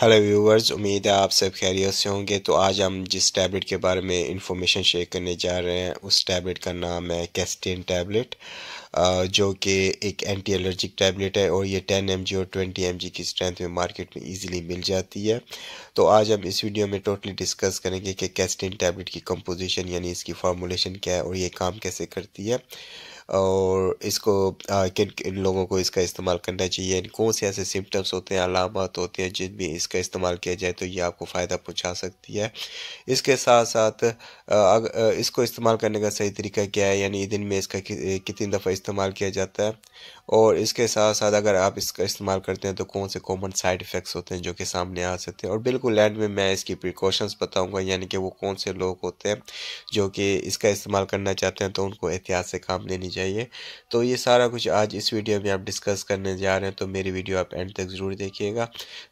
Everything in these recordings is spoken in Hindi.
हेलो व्यूवर्स उम्मीद है आप सब खैरियत से होंगे तो आज हम जिस टैबलेट के बारे में इंफॉर्मेशन शेयर करने जा रहे हैं उस टैबलेट का नाम है कैस्टिन टैबलेट जो कि एक एंटी एलर्जिक टैबलेट है और ये 10 एम और 20 एम की स्ट्रेंथ में मार्केट में इजीली मिल जाती है तो आज हम इस वीडियो में टोटली डिस्कस करेंगे कि कैस्टिन टैबलेट की कंपोजिशन यानी इसकी फार्मोलेशन क्या है और ये काम कैसे करती है और इसको किन किन लोगों को इसका इस्तेमाल करना चाहिए यानी कौन से ऐसे सिम्टम्स होते हैं अलामत होते हैं जिन भी इसका इस्तेमाल किया जाए तो ये आपको फ़ायदा पहुँचा सकती है इसके साथ साथ इसको इस्तेमाल करने का सही तरीका क्या है यानी दिन में इसका कितनी दफ़ा इस्तेमाल किया जाता है और इसके साथ साथ अगर आप इसका इस्तेमाल करते हैं तो कौन से कॉमन साइड इफ़ेक्ट्स होते हैं जो कि सामने आ सकते हैं और बिल्कुल एंड में मैं इसकी प्रिकॉशंस बताऊंगा यानी कि वो कौन से लोग होते हैं जो कि इसका इस्तेमाल करना चाहते हैं तो उनको एहतियात से काम लेनी चाहिए तो ये सारा कुछ आज इस वीडियो में आप डिस्कस करने जा रहे हैं तो मेरी वीडियो आप एंड तक ज़रूर देखिएगा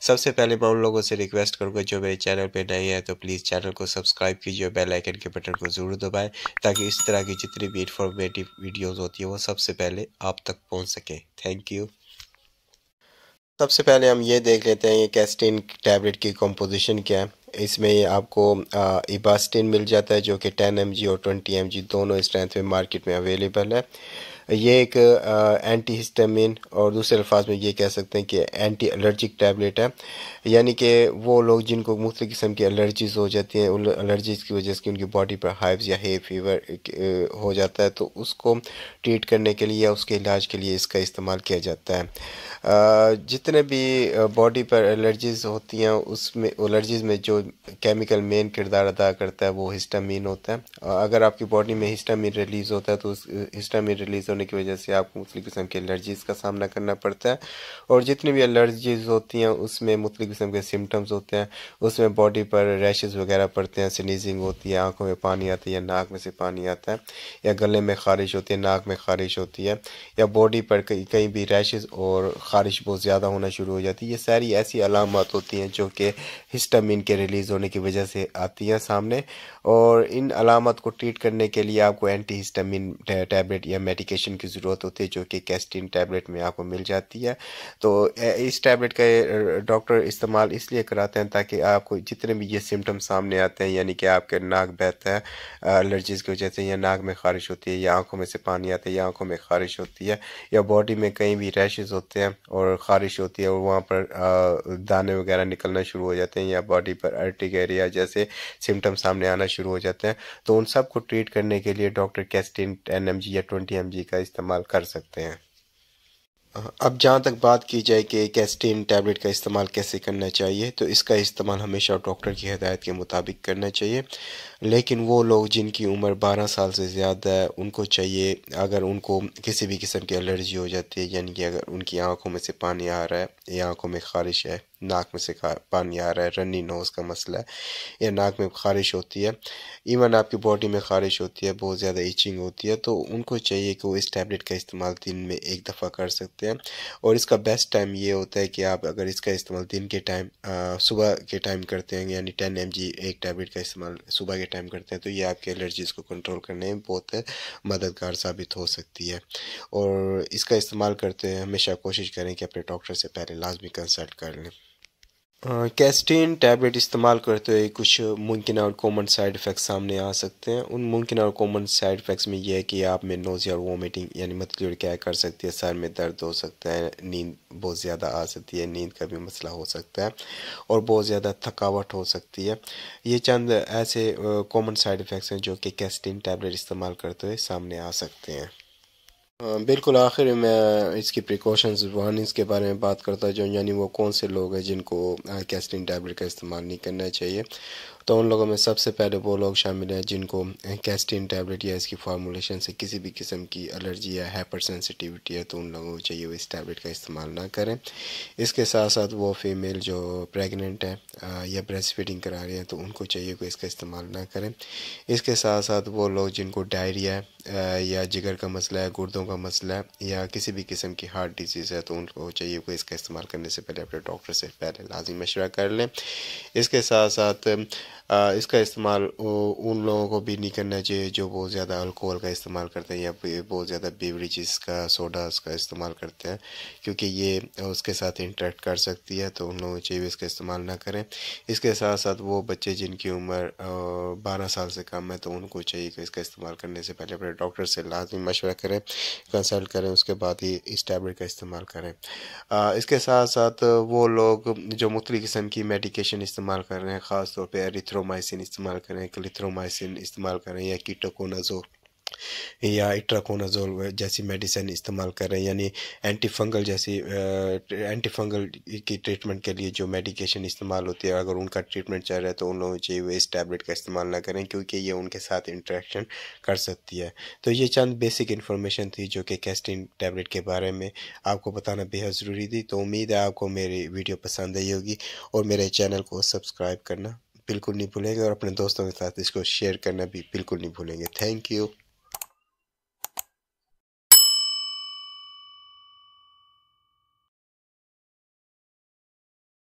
सबसे पहले मैं उन लोगों से रिक्वेस्ट करूँगा जो मेरे चैनल पर नए हैं तो प्लीज़ चैनल को सब्सक्राइब कीजिए बेल आइकन के बटन को ज़रूर दबाएँ ताकि इस तरह की जितनी भी इन्फॉर्मेटिव वीडियोज़ होती है वो सबसे पहले आप तक पहुँच सकें थैंक यू सबसे पहले हम ये देख लेते हैं ये कैस्टिन टैबलेट की कंपोजिशन क्या है इसमें आपको इबास्टिन मिल जाता है जो कि 10 एम और 20 एम दोनों स्ट्रेंथ में मार्केट में अवेलेबल है ये एक एंटी हिस्टामिन और दूसरे अल्फाज में ये कह सकते हैं कि एंटी एलर्जिक टैबलेट है यानी कि वो लोग जिनको मुख्त किस्म की एलर्जीज़ हो जाती हैं उन एलर्जीज़ की वजह से उनकी बॉडी पर हाइव्स या हेयर फीवर हो जाता है तो उसको ट्रीट करने के लिए या उसके इलाज के लिए इसका इस्तेमाल किया जाता है जितने भी बॉडी पर एलर्जीज़ होती हैं उसमें एलर्जीज़ में जो केमिकल मेन किरदार अदा करता है वो हिस्टामिन होता है अगर आपकी बॉडी में हिस्टामिन रिलीज़ होता है तो उस हिस्टामिन रिलीज़ होने की वजह से आपको मुख्तु किस्म की एलर्जीज़ का सामना करना पड़ता है और जितनी भी एलर्जीज़ होती हैं उसमें मुख्तु किस्म के सिम्टम्स होते हैं उसमें बॉडी पर रैशेज़ वगैरह पड़ते हैं स्नीजिंग होती है आँखों में पानी आता है या नाक में से पानी आता है या गले में खारिश होती है नाक में खारिश होती है या बॉडी पर कहीं कहीं भी रैशेज़ और ख़ारिश बहुत ज़्यादा होना शुरू हो जाती है ये सारी ऐसी अलामत होती हैं जो कि हिस्टामिन के रिलीज़ होने की वजह से आती हैं सामने और इन अलामत को ट्रीट करने के लिए आपको एंटी हिस्टामिन टैबलेट या मेडिकेशन की ज़रूरत होती है जो कि कैस्टिन टैबलेट में आपको मिल जाती है तो इस टैबलेट का डॉक्टर इस्तेमाल इसलिए कराते हैं ताकि आपको जितने भी ये सिम्टम सामने आते हैं यानी कि आपके नाक बहता है एलर्जीज़ की वजह से या नाक में ख़ारिश होती है या आँखों में से पानी आता है या आँखों में ख़ारिश होती है या बॉडी में कहीं भी रैशेज़ होते हैं और ख़ारिश होती है और वहाँ पर दाने वगैरह निकलना शुरू हो जाते हैं या बॉडी पर अर्टिक एरिया जैसे सिम्टम सामने आना शुरू हो जाते हैं तो उन सब को ट्रीट करने के लिए डॉक्टर कैस्टिन टेन एम या ट्वेंटी एम का इस्तेमाल कर सकते हैं अब जहाँ तक बात की जाए कि कैस्टीन टैबलेट का इस्तेमाल कैसे करना चाहिए तो इसका इस्तेमाल हमेशा डॉक्टर की हदायत के मुताबिक करना चाहिए लेकिन वो लोग जिनकी उम्र बारह साल से ज़्यादा है उनको चाहिए अगर उनको किसी भी किस्म की एलर्जी हो जाती है यानी कि अगर उनकी आंखों में से पानी आ रहा है या आंखों में खारिश है नाक में से पानी आ रहा है रनी नोज का मसला है या नाक में खारिश होती है इवन आपकी बॉडी में खारिश होती है बहुत ज़्यादा इचिंग होती है तो उनको चाहिए कि वो इस टैबलेट का इस्तेमाल दिन में एक दफ़ा कर सकते हैं और इसका बेस्ट टाइम ये होता है कि आप अगर इसका इस्तेमाल दिन के टाइम सुबह के टाइम करते हैं यानी टेन एम एक टैबलेट का इस्तेमाल सुबह के टाइम करते हैं तो ये आपके एलर्जीज़ को कंट्रोल करने में बहुत मददगार साबित हो सकती है और इसका इस्तेमाल करते हुए हमेशा कोशिश करें कि अपने डॉक्टर से पहले लाजमी कंसल्ट कर लें कैस्टिन टैबलेट इस्तेमाल करते हुए कुछ मुमकिन और कॉमन साइड इफ़ेक्ट्स सामने आ सकते हैं उन मुमकिन और कॉमन साइड इफ़ेक्ट्स में यह है कि आप में नोजिया और वोमिटिंग यानी मतलब क्या कर सकती है सर में दर्द हो सकता है नींद बहुत ज़्यादा आ सकती है नींद का भी मसला हो सकता है और बहुत ज़्यादा थकावट हो सकती है ये चंद ऐसे कॉमन साइड इफ़ेक्ट्स हैं जो कि कैस्टीन टैबलेट इस्तेमाल करते हुए सामने आ सकते हैं बिल्कुल आखिर मैं इसकी प्रिकॉशंस वार्निंग्स के बारे में बात करता जाऊँ यानी वो कौन से लोग हैं जिनको कैस्टिन टैबलेट का इस्तेमाल नहीं करना चाहिए तो उन लोगों में सबसे पहले वो लोग शामिल हैं जिनको कैस्टिन टैबलेट या इसकी फार्मूलेशन से किसी भी किस्म की एलर्जी या हाइपर सेंसिटिविटी है तो उन लोगों को चाहिए वो इस टैबलेट का इस्तेमाल ना करें इसके साथ साथ वो फीमेल जो प्रेग्नेंट है या ब्रेस्ट फीडिंग करा रही हैं तो उनको चाहिए कि इसका इस्तेमाल ना करें इसके साथ साथ वो लोग जिनको डायरिया या जिगर का मसला है गुर्दों का मसला है या किसी भी किस्म की हार्ट डिजीज़ है तो उनको चाहिए कि इसका इस्तेमाल करने से पहले अपने डॉक्टर से पहले लाजमी मशवरा कर लें इसके साथ साथ इसका इस्तेमाल उन लोगों को भी नहीं करना चाहिए जो बहुत ज़्यादा अल्कोहल का इस्तेमाल करते हैं या बहुत ज़्यादा बेवरेजेस का सोडा का इस्तेमाल करते हैं क्योंकि ये उसके साथ इंटरेक्ट कर सकती है तो उन लोगों को चाहिए इसका इस्तेमाल ना करें इसके साथ साथ वो बच्चे जिनकी उम्र बारह साल से कम है तो उनको चाहिए कि इसका इस्तेमाल करने से पहले अपने डॉक्टर से लाजमी मशवरा करें कंसल्ट करें उसके बाद ही इस टैबलेट का इस्तेमाल करें आ, इसके साथ साथ वो लोग जो मुख्तु किस्म की मेडिकेशन इस्तेमाल कर रहे हैं ख़ासतौर पर एरिथ्रोमाइसिन इस्तेमाल करें क्लिथ्रोमाइसिन इस्तेमाल करें या कीटोकोनाजो या इट्राकोनाजोल जैसी मेडिसिन इस्तेमाल कर रहे हैं यानी एंटी फंगल जैसी एंटी फंगल की ट्रीटमेंट के लिए जो मेडिकेशन इस्तेमाल होती है अगर उनका ट्रीटमेंट चल रहा है तो उन लोगों चाहिए इस टैबलेट का इस्तेमाल ना करें क्योंकि ये उनके साथ इंट्रैक्शन कर सकती है तो ये चंद बेसिक इन्फॉर्मेशन थी जो कि कैस्टिन टैबलेट के बारे में आपको बताना बेहद ज़रूरी थी तो उम्मीद है आपको मेरी वीडियो पसंद आई होगी और मेरे चैनल को सब्सक्राइब करना बिल्कुल नहीं भूलेंगे और अपने दोस्तों के साथ इसको शेयर करना भी बिल्कुल नहीं भूलेंगे थैंक यू